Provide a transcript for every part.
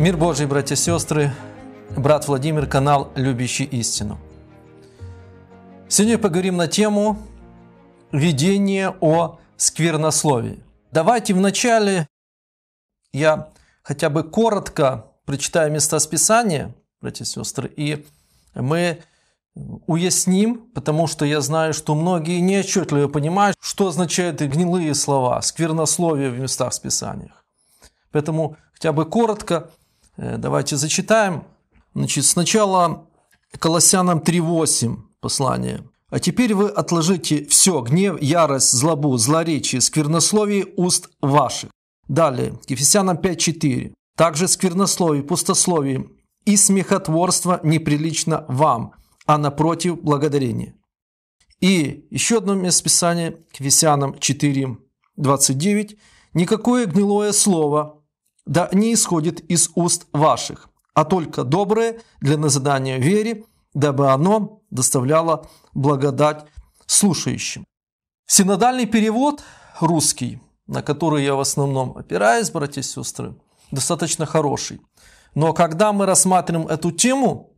Мир Божий, братья и сестры, брат Владимир, канал «Любящий истину». Сегодня поговорим на тему «Видение о сквернословии». Давайте вначале я хотя бы коротко прочитаю места Списания, братья и сестры, и мы уясним, потому что я знаю, что многие неотчетливо понимают, что означают гнилые слова, сквернословие в местах Списаниях. Поэтому хотя бы коротко Э, давайте зачитаем. Значит, сначала Колоссянам 3.8 послание. «А теперь вы отложите все гнев, ярость, злобу, злоречие, сквернословие уст ваших». Далее, к Ефесянам 5.4. «Также сквернословие, пустословие и смехотворство неприлично вам, а напротив благодарение». И еще одно местописание к Ефесянам 4.29. «Никакое гнилое слово, да не исходит из уст ваших, а только доброе для назидания вере, дабы оно доставляло благодать слушающим. Синодальный перевод русский, на который я в основном опираюсь, братья и сестры, достаточно хороший. Но когда мы рассматриваем эту тему,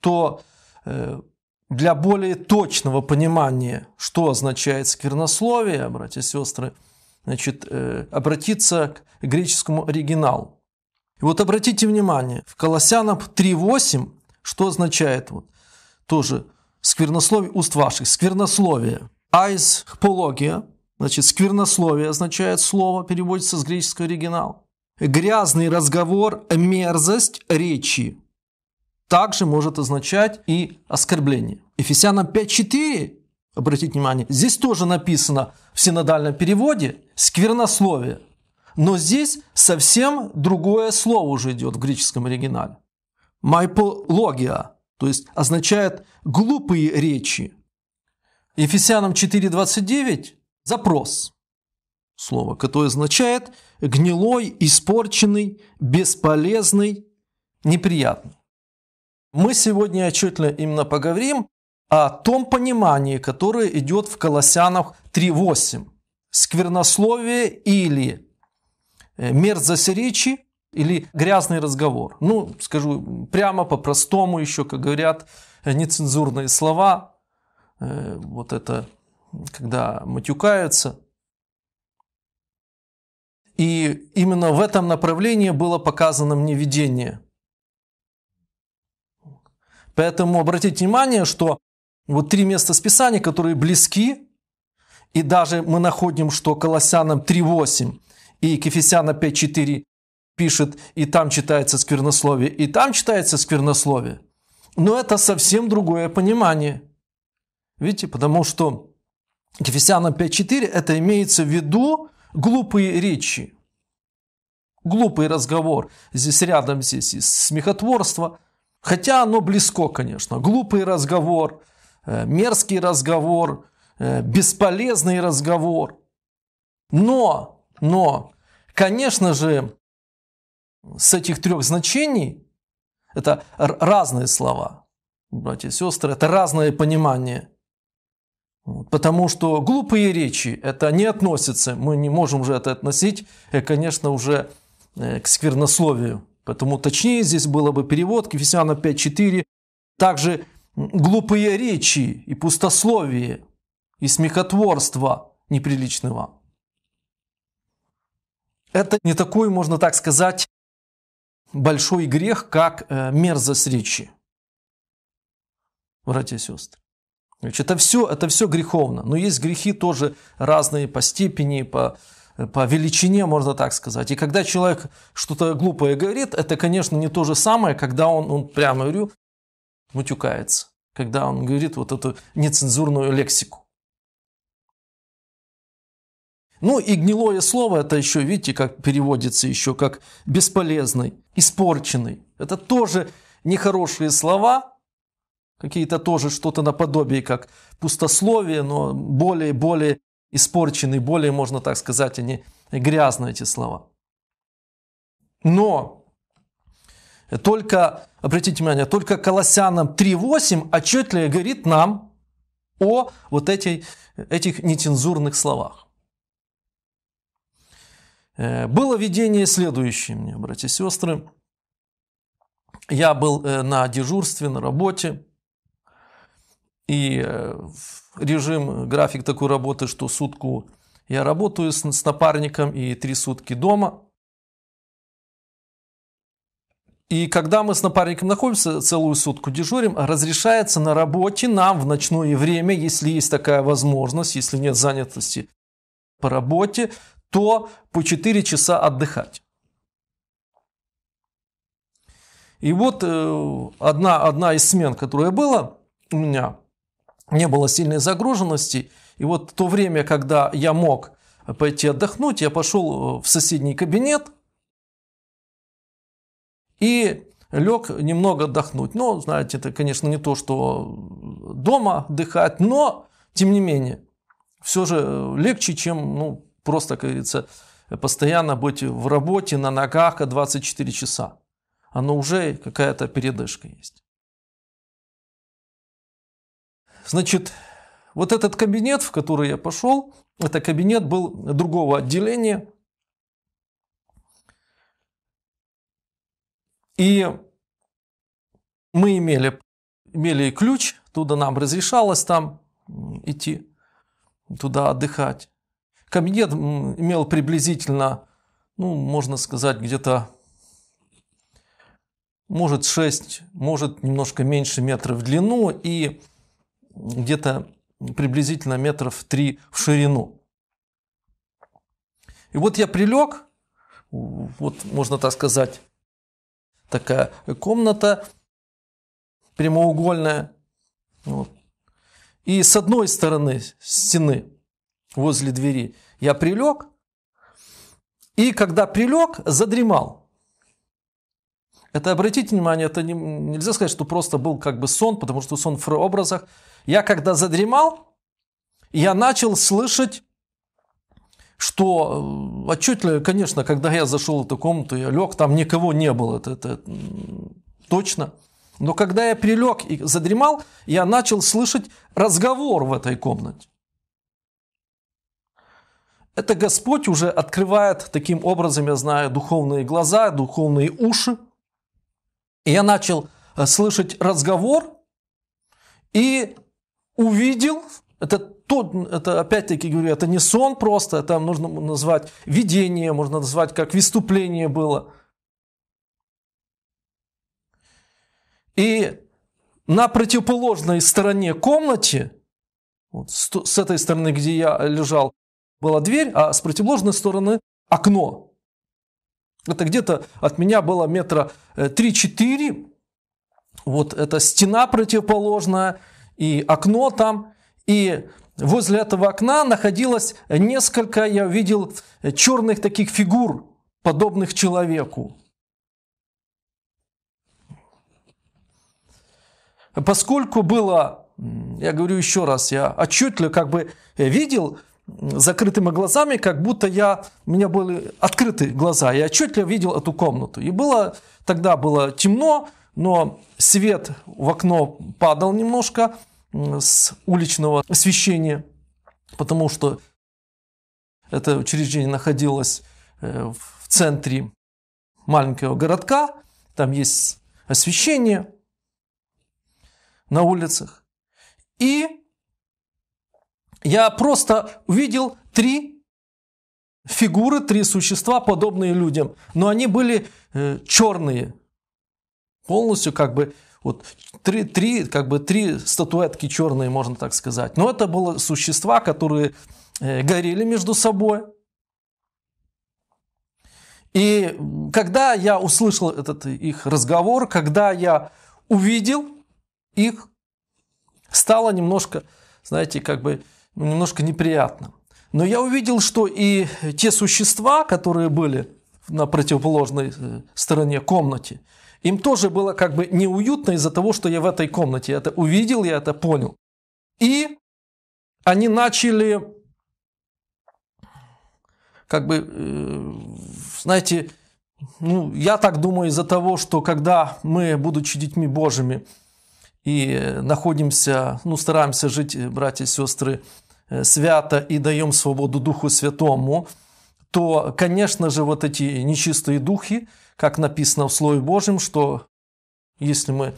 то э, для более точного понимания, что означает сквернословие, братья и сестры, значит, э, обратиться к греческому оригиналу. И вот обратите внимание, в Колоссянам 3.8, что означает вот, тоже сквернословие уст ваших, сквернословие. Айс хпология, значит, сквернословие означает слово, переводится с греческого оригинала. Грязный разговор, мерзость речи также может означать и оскорбление. Ефесянам 5.4 обратите внимание, здесь тоже написано в синодальном переводе «сквернословие», но здесь совсем другое слово уже идет в греческом оригинале. «Майпология», то есть означает «глупые речи». Ефесянам 4.29 – запрос – слово, которое означает гнилой, испорченный, бесполезный, неприятный. Мы сегодня отчетливо именно поговорим о том понимании, которое идет в Колоссянах 3.8. Сквернословие или э, мерзость речи или грязный разговор. Ну, скажу прямо по-простому еще, как говорят, э, нецензурные слова. Э, вот это, когда матюкаются. И именно в этом направлении было показано мне видение – Поэтому обратите внимание, что вот три места Списания, которые близки, и даже мы находим, что Колоссянам 3.8 и Кефесянам 5.4 пишет, и там читается сквернословие, и там читается сквернословие. Но это совсем другое понимание. Видите, потому что Ефесянам 5.4 это имеется в виду глупые речи, глупый разговор. Здесь рядом здесь и смехотворство, хотя оно близко, конечно. Глупый разговор – Э, мерзкий разговор, э, бесполезный разговор. Но, но, конечно же, с этих трех значений это разные слова, братья и сестры, это разное понимание. Потому что глупые речи это не относится, мы не можем уже это относить, э, конечно, уже к сквернословию. Поэтому точнее здесь было бы перевод к Ефесянам 5.4. Также глупые речи и пустословие, и смехотворство неприличного. Это не такой, можно так сказать, большой грех, как э, мерзость речи. Братья и сестры. это все, это все греховно. Но есть грехи тоже разные по степени, по, э, по величине, можно так сказать. И когда человек что-то глупое говорит, это, конечно, не то же самое, когда он, он прямо говорю, мутюкается, когда он говорит вот эту нецензурную лексику. Ну и гнилое слово, это еще, видите, как переводится еще, как бесполезный, испорченный. Это тоже нехорошие слова, какие-то тоже что-то наподобие, как пустословие, но более-более испорченные, более, можно так сказать, они грязные эти слова. Но только, обратите внимание, только Колоссянам 3.8 отчетливо а говорит нам о вот этой, этих нецензурных словах. Э, было видение следующее мне, братья и сестры. Я был э, на дежурстве, на работе, и э, режим, график такой работы, что сутку я работаю с, напарником и три сутки дома. И когда мы с напарником находимся, целую сутку дежурим, разрешается на работе нам в ночное время, если есть такая возможность, если нет занятости по работе, то по 4 часа отдыхать. И вот э, одна, одна из смен, которая была у меня, не было сильной загруженности. И вот то время, когда я мог пойти отдохнуть, я пошел э, в соседний кабинет, и лег немного отдохнуть. Но, ну, знаете, это, конечно, не то, что дома отдыхать, но, тем не менее, все же э, легче, чем, ну, просто, как говорится, постоянно быть в работе на ногах 24 часа. Оно уже какая-то передышка есть. Значит, вот этот кабинет, в который я пошел, это кабинет был другого отделения, И мы имели, имели ключ, туда нам разрешалось там идти, туда отдыхать. Кабинет имел приблизительно, ну, можно сказать, где-то, может, 6, может, немножко меньше метров в длину и где-то приблизительно метров 3 в ширину. И вот я прилег, вот можно так сказать, такая комната прямоугольная. Вот. И с одной стороны стены возле двери я прилег, и когда прилег, задремал. Это обратите внимание, это не, нельзя сказать, что просто был как бы сон, потому что сон в образах. Я когда задремал, я начал слышать что э, отчетливо, конечно, когда я зашел в эту комнату, я лег, там никого не было, это, это точно. Но когда я прилег и задремал, я начал слышать разговор в этой комнате. Это Господь уже открывает таким образом, я знаю, духовные глаза, духовные уши. И я начал э, слышать разговор и увидел этот тут это опять-таки говорю, это не сон просто, это нужно назвать видение, можно назвать как выступление было. И на противоположной стороне комнате, вот с этой стороны, где я лежал, была дверь, а с противоположной стороны окно. Это где-то от меня было метра 3-4. Э, вот эта стена противоположная и окно там. И Возле этого окна находилось несколько, я видел, черных таких фигур, подобных человеку. Поскольку было, я говорю еще раз, я отчетливо как бы видел закрытыми глазами, как будто я, у меня были открыты глаза, я отчетливо видел эту комнату. И было, тогда было темно, но свет в окно падал немножко, с уличного освещения, потому что это учреждение находилось э, в центре маленького городка, там есть освещение на улицах. И я просто увидел три фигуры, три существа, подобные людям, но они были э, черные, полностью как бы вот три, три, как бы три статуэтки черные, можно так сказать. Но это были существа, которые э, горели между собой. И когда я услышал этот их разговор, когда я увидел их, стало немножко, знаете, как бы ну, немножко неприятно. Но я увидел, что и те существа, которые были на противоположной э, стороне комнаты. Им тоже было как бы неуютно из-за того, что я в этой комнате. Я это увидел, я это понял. И они начали, как бы, э, знаете, ну, я так думаю из-за того, что когда мы, будучи детьми Божьими, и находимся, ну, стараемся жить, братья и сестры, э, свято и даем свободу Духу Святому – то, конечно же, вот эти нечистые духи, как написано в Слове Божьем, что если мы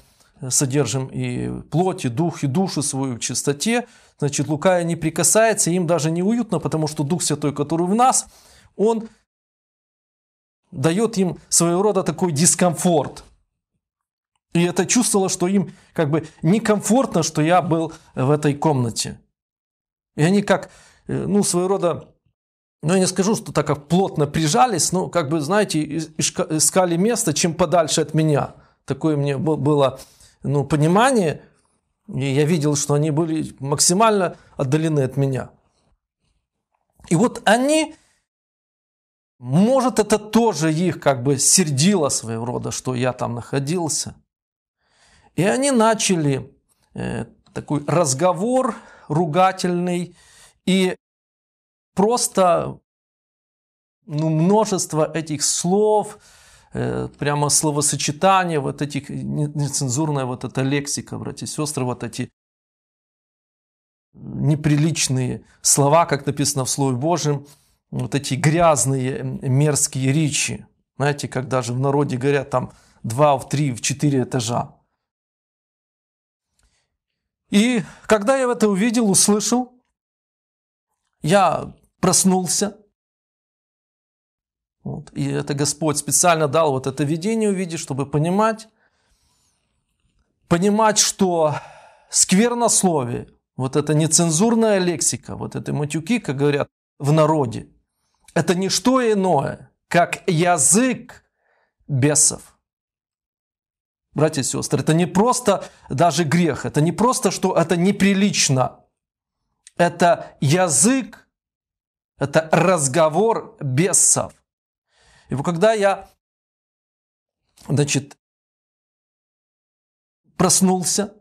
содержим и плоть, и дух, и душу свою в чистоте, значит, лукая не прикасается, им даже не уютно, потому что Дух Святой, который в нас, он дает им своего рода такой дискомфорт. И это чувствовало, что им как бы некомфортно, что я был в этой комнате. И они как, э, ну, своего рода ну, я не скажу, что так как плотно прижались, но, как бы, знаете, искали место, чем подальше от меня. Такое мне было ну, понимание, и я видел, что они были максимально отдалены от меня. И вот они, может, это тоже их как бы сердило своего рода, что я там находился. И они начали э, такой разговор ругательный, и просто ну, множество этих слов, э, прямо словосочетания, вот этих, нецензурная вот эта лексика, братья и сестры, вот эти неприличные слова, как написано в Слове Божьем, вот эти грязные, мерзкие речи. Знаете, как даже в народе говорят там два, в три, в четыре этажа. И когда я это увидел, услышал, я проснулся. Вот. И это Господь специально дал вот это видение увидеть, чтобы понимать, понимать, что сквернословие, вот эта нецензурная лексика, вот этой матюки, как говорят в народе, это не что иное, как язык бесов. Братья и сестры, это не просто даже грех, это не просто, что это неприлично. Это язык это разговор бесов. И вот когда я, значит, проснулся,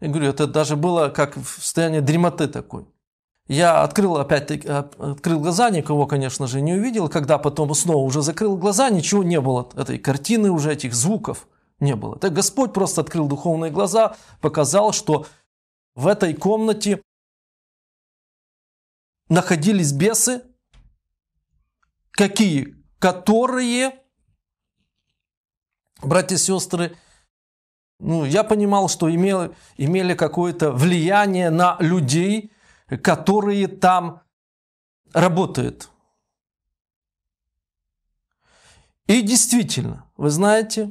я говорю, это даже было как в состоянии дремоты такой. Я открыл опять открыл глаза, никого, конечно же, не увидел. Когда потом снова уже закрыл глаза, ничего не было. Этой картины уже, этих звуков не было. Так Господь просто открыл духовные глаза, показал, что в этой комнате находились бесы, какие? Которые, братья и сестры, ну, я понимал, что имели, имели какое-то влияние на людей, которые там работают. И действительно, вы знаете,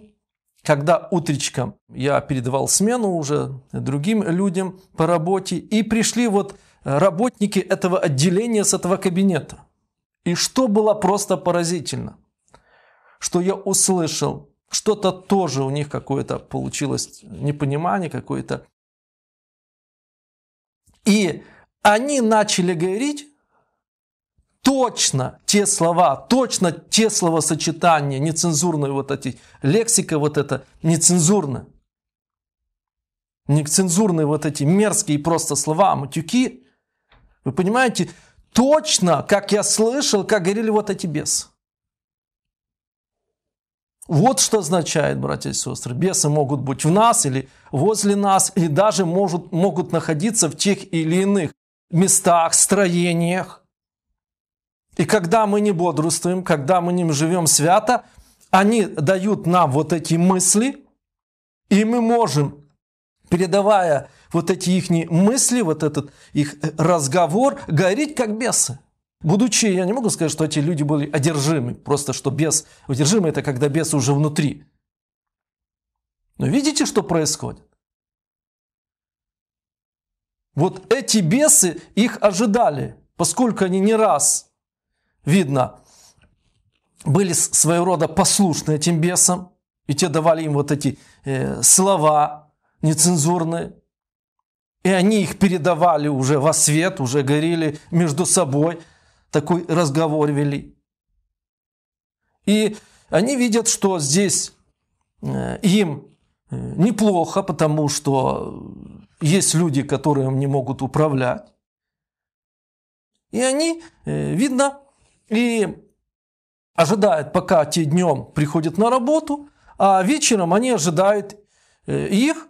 когда утречком я передавал смену уже другим людям по работе, и пришли вот работники этого отделения, с этого кабинета. И что было просто поразительно, что я услышал, что-то тоже у них какое-то получилось непонимание какое-то. И они начали говорить точно те слова, точно те словосочетания, нецензурные вот эти, лексика вот эта нецензурная. Нецензурные вот эти мерзкие просто слова, матюки, вы понимаете, точно, как я слышал, как говорили вот эти бесы. Вот что означает, братья и сестры. Бесы могут быть в нас или возле нас, и даже может, могут находиться в тех или иных местах, строениях. И когда мы не бодрствуем, когда мы не живем свято, они дают нам вот эти мысли, и мы можем, передавая вот эти их мысли, вот этот их э, разговор гореть как бесы. Будучи, я не могу сказать, что эти люди были одержимы, просто что бес, одержимый – это когда бес уже внутри. Но видите, что происходит? Вот эти бесы их ожидали, поскольку они не раз, видно, были своего рода послушны этим бесам, и те давали им вот эти э, слова нецензурные, и они их передавали уже во свет, уже говорили между собой, такой разговор вели. И они видят, что здесь э, им э, неплохо, потому что есть люди, которые не могут управлять. И они, э, видно, и ожидают, пока те днем приходят на работу, а вечером они ожидают их,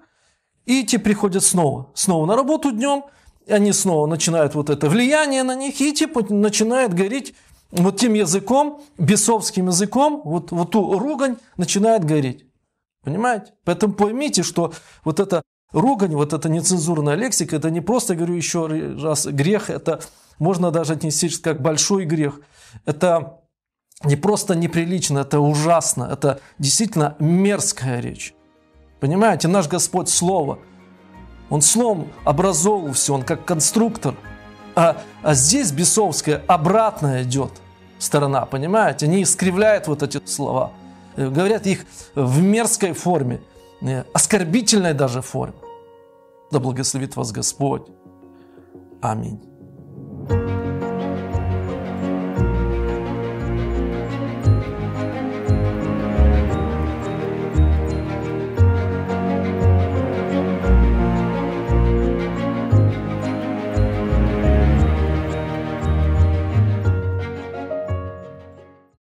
и те приходят снова, снова на работу днем, и они снова начинают вот это влияние на них, и те начинают гореть вот тем языком, бесовским языком, вот, вот ту ругань начинает гореть. Понимаете? Поэтому поймите, что вот эта ругань, вот эта нецензурная лексика, это не просто, говорю еще раз, грех, это можно даже отнести как большой грех. Это не просто неприлично, это ужасно, это действительно мерзкая речь. Понимаете, наш Господь Слово. Он словом образовал все, он как конструктор. А, а здесь бесовская обратная идет сторона, понимаете? Они искривляют вот эти слова. Э, говорят их в мерзкой форме, э, оскорбительной даже форме. Да благословит вас Господь. Аминь.